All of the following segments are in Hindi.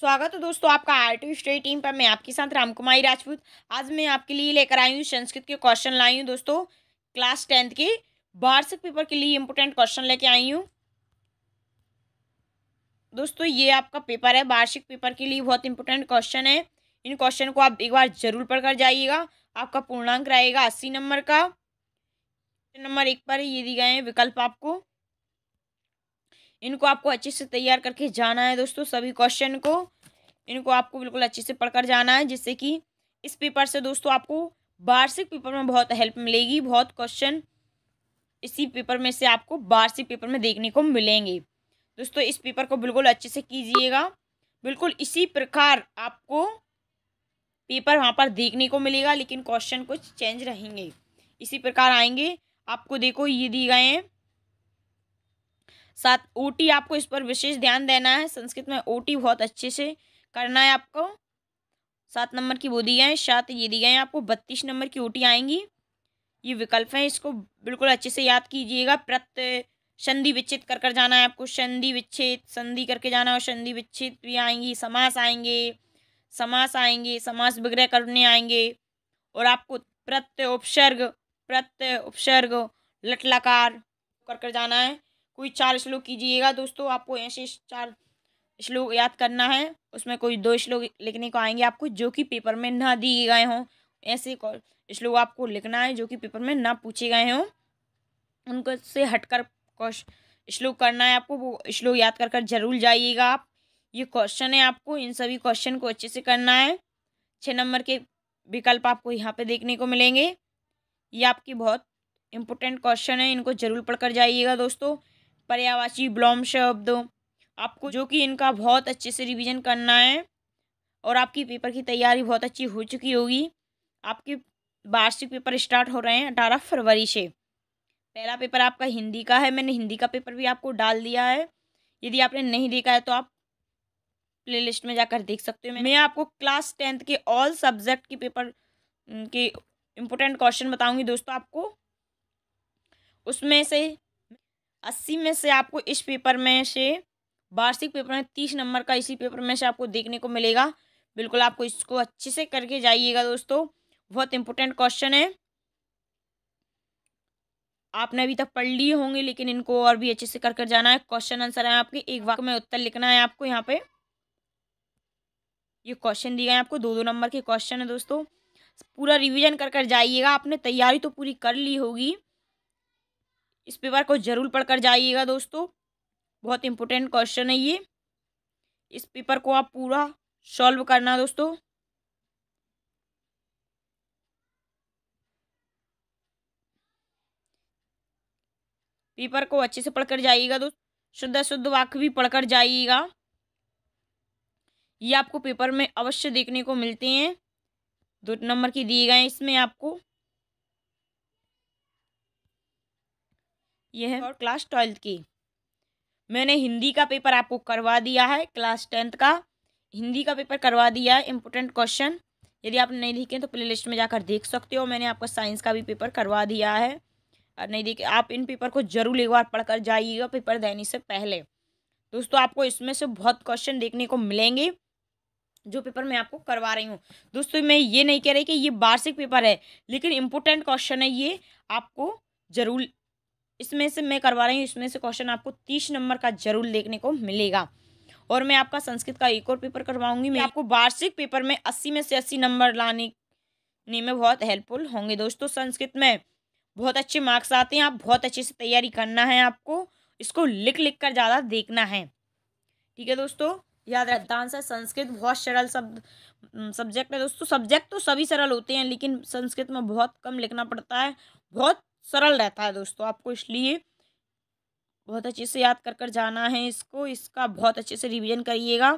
स्वागत है दोस्तों आपका आर टी स्टडी टीम पर मैं आपके साथ रामकुमारी राजपूत आज मैं आपके लिए लेकर आई हूँ संस्कृत के क्वेश्चन लाई हूँ दोस्तों क्लास टेंथ के वार्षिक पेपर के लिए इम्पोर्टेंट क्वेश्चन लेके आई हूँ दोस्तों ये आपका पेपर है वार्षिक पेपर के लिए बहुत इंपॉर्टेंट क्वेश्चन है इन क्वेश्चन को आप एक बार जरूर पढ़कर जाइएगा आपका पूर्णांक रहेगा अस्सी नंबर का नंबर एक पर ये दिए गए हैं विकल्प आपको इनको आपको अच्छे से तैयार करके जाना है दोस्तों सभी क्वेश्चन को इनको आपको बिल्कुल अच्छे से पढ़कर जाना है जिससे कि इस पेपर से दोस्तों आपको वार्षिक पेपर में बहुत हेल्प मिलेगी बहुत क्वेश्चन इसी पेपर में से आपको वार्षिक पेपर में देखने को मिलेंगे दोस्तों इस पेपर को बिल्कुल अच्छे से कीजिएगा बिल्कुल इसी प्रकार आपको पेपर वहाँ पर देखने को मिलेगा लेकिन क्वेश्चन कुछ चेंज रहेंगे इसी प्रकार आएंगे आपको देखो ये दिए गए हैं साथ ओटी आपको इस पर विशेष ध्यान देना है संस्कृत में ओटी बहुत अच्छे से करना है आपको सात नंबर की वो दी गए सात ये दी गए हैं आपको बत्तीस नंबर की ओटी आएंगी ये विकल्प हैं इसको बिल्कुल अच्छे से याद कीजिएगा प्रत्यय संधि विच्छेद कर कर जाना है आपको संधि विच्छेद संधि करके जाना है और संधि विच्छेद भी आएंगी समास आएंगे समास आएंगे समास विग्रह करने आएंगे और आपको प्रत्यय उपसर्ग प्रत्य उपसर्ग लटलाकार कर कर जाना है कोई चार श्लोक कीजिएगा दोस्तों आपको ऐसे चार श्लोक याद करना है उसमें कोई दो श्लोक लिखने को आएंगे आपको जो कि पेपर में ना दिए गए हों ऐसे श्लोक आपको लिखना है जो कि पेपर में ना पूछे गए हों उनको से हटकर श्लोक करना है आपको वो श्लोक याद कर कर जरूर जाइएगा आप ये क्वेश्चन है आपको इन सभी क्वेश्चन को अच्छे से करना है छः नंबर के विकल्प आपको यहाँ पे देखने को मिलेंगे ये आपकी बहुत इंपॉर्टेंट क्वेश्चन है इनको जरूर पढ़कर जाइएगा दोस्तों पर्यावाची ब्लॉम शब्द आपको जो कि इनका बहुत अच्छे से रिवीजन करना है और आपकी पेपर की तैयारी बहुत अच्छी हो चुकी होगी आपके वार्षिक पेपर स्टार्ट हो रहे हैं अठारह फरवरी से पहला पेपर आपका हिंदी का है मैंने हिंदी का पेपर भी आपको डाल दिया है यदि आपने नहीं देखा है तो आप प्लेलिस्ट में जाकर देख सकते हो मैं आपको क्लास टेंथ के ऑल सब्जेक्ट के पेपर के इम्पोर्टेंट क्वेश्चन बताऊंगी दोस्तों आपको उसमें से अस्सी में से आपको इस पेपर में से वार्षिक पेपर में तीस नंबर का इसी पेपर में से आपको देखने को मिलेगा बिल्कुल आपको इसको अच्छे से करके जाइएगा दोस्तों बहुत इंपॉर्टेंट क्वेश्चन है आपने अभी तक पढ़ लिए होंगे लेकिन इनको और भी अच्छे से कर कर जाना है क्वेश्चन आंसर है आपके एक वाक्य में उत्तर लिखना है आपको यहाँ पे ये क्वेश्चन दिए गए आपको दो दो नंबर के क्वेश्चन है दोस्तों पूरा रिवीजन कर कर जाइएगा आपने तैयारी तो पूरी कर ली होगी इस पेपर को ज़रूर पढ़कर जाइएगा दोस्तों बहुत इंपॉर्टेंट क्वेश्चन है ये इस पेपर को आप पूरा सॉल्व करना दोस्तों पेपर को अच्छे से पढ़कर जाइएगा दोस्त शुद्ध शुद्ध वाक्य भी पढ़कर जाइएगा ये आपको पेपर में अवश्य देखने को मिलते हैं दो नंबर की दिए गए इसमें आपको ये है क्लास ट्वेल्थ की मैंने हिंदी का पेपर आपको करवा दिया है क्लास टेंथ का हिंदी का पेपर करवा दिया है इम्पोर्टेंट क्वेश्चन यदि आप नहीं लिखे तो प्ले लिस्ट में जाकर देख सकते हो मैंने आपका साइंस का भी पेपर करवा दिया है और नहीं देखे आप इन पेपर को जरूर एक बार पढ़ जाइएगा पेपर देने से पहले दोस्तों आपको इसमें से बहुत क्वेश्चन देखने को मिलेंगे जो पेपर मैं आपको करवा रही हूँ दोस्तों मैं ये नहीं कह रही कि ये वार्षिक पेपर है लेकिन इम्पोर्टेंट क्वेश्चन है ये आपको जरूर इसमें से मैं करवा रही हूँ इसमें से क्वेश्चन आपको तीस नंबर का जरूर देखने को मिलेगा और मैं आपका संस्कृत का एक और पेपर करवाऊंगी मैं आपको वार्षिक पेपर में अस्सी में से अस्सी नंबर लाने में बहुत हेल्पफुल होंगे दोस्तों संस्कृत में बहुत अच्छे मार्क्स आते हैं आप बहुत अच्छे से तैयारी करना है आपको इसको लिख लिख कर ज़्यादा देखना है ठीक है दोस्तों याद रखता आंसर संस्कृत बहुत सरल शब्द सब्जेक्ट है दोस्तों सब्जेक्ट तो सभी सरल होते हैं लेकिन संस्कृत में बहुत कम लिखना पड़ता है बहुत सरल रहता है दोस्तों आपको इसलिए बहुत अच्छे से याद कर कर जाना है इसको इसका बहुत अच्छे से रिवीजन करिएगा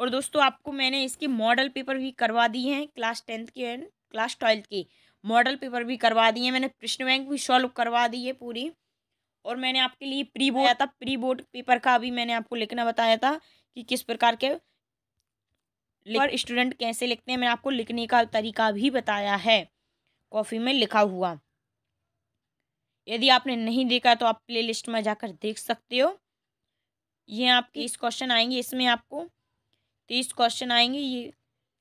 और दोस्तों आपको मैंने इसके मॉडल पेपर भी करवा दिए हैं क्लास टेंथ के एंड क्लास ट्वेल्थ के मॉडल पेपर भी करवा दिए हैं मैंने प्रश्न बैंक भी सॉल्व करवा दी है पूरी और मैंने आपके लिए प्री बोर्ड था प्री बोर्ड पेपर का भी मैंने आपको लिखना बताया था कि किस प्रकार के और स्टूडेंट कैसे लिखते हैं मैंने आपको लिखने का तरीका भी बताया है कॉफ़ी में लिखा हुआ यदि आपने नहीं देखा तो आप प्ले लिस्ट में जाकर देख सकते हो ये आपके इस क्वेश्चन आएंगे इसमें आपको तीस क्वेश्चन आएंगे ये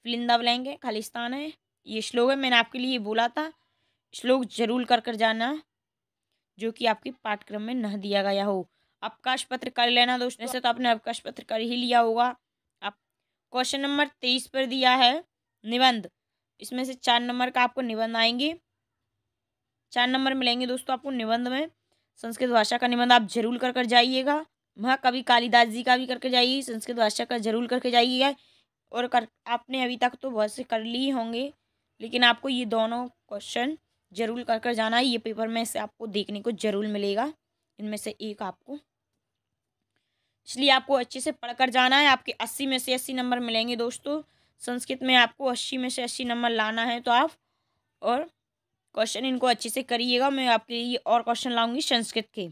फिलिंदा ब्लैंक है खालिस्तान है ये श्लोक है मैंने आपके लिए बोला था श्लोक जरूर कर कर जाना जो कि आपके पाठ्यक्रम में न दिया गया हो अवकाश पत्र कर लेना दोस्तों ऐसे तो आपने अवकाश पत्र कर ही लिया होगा आप क्वेश्चन नंबर तेईस पर दिया है निबंध इसमें से चार नंबर का आपको निबंध आएंगे चार नंबर मिलेंगे दोस्तों आपको निबंध में संस्कृत भाषा का निबंध आप जरूर कर कर जाइएगा महाकवि कालिदास जी का भी करके जाइए संस्कृत भाषा का जरूर करके जाइएगा और कर आपने अभी तक तो बहुत से कर लिए होंगे लेकिन आपको ये दोनों क्वेश्चन जरूर कर कर जाना है ये पेपर में से आपको देखने को जरूर मिलेगा इनमें से एक आपको इसलिए आपको अच्छे से पढ़ कर जाना है आपके अस्सी में से अस्सी नंबर मिलेंगे दोस्तों संस्कृत में आपको अस्सी में से अस्सी नंबर लाना है तो आप और क्वेश्चन इनको अच्छे से करिएगा मैं आपके लिए और क्वेश्चन लाऊंगी संस्कृत के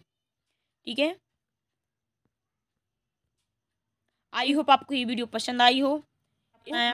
ठीक है आई होप आपको ये वीडियो पसंद आई हो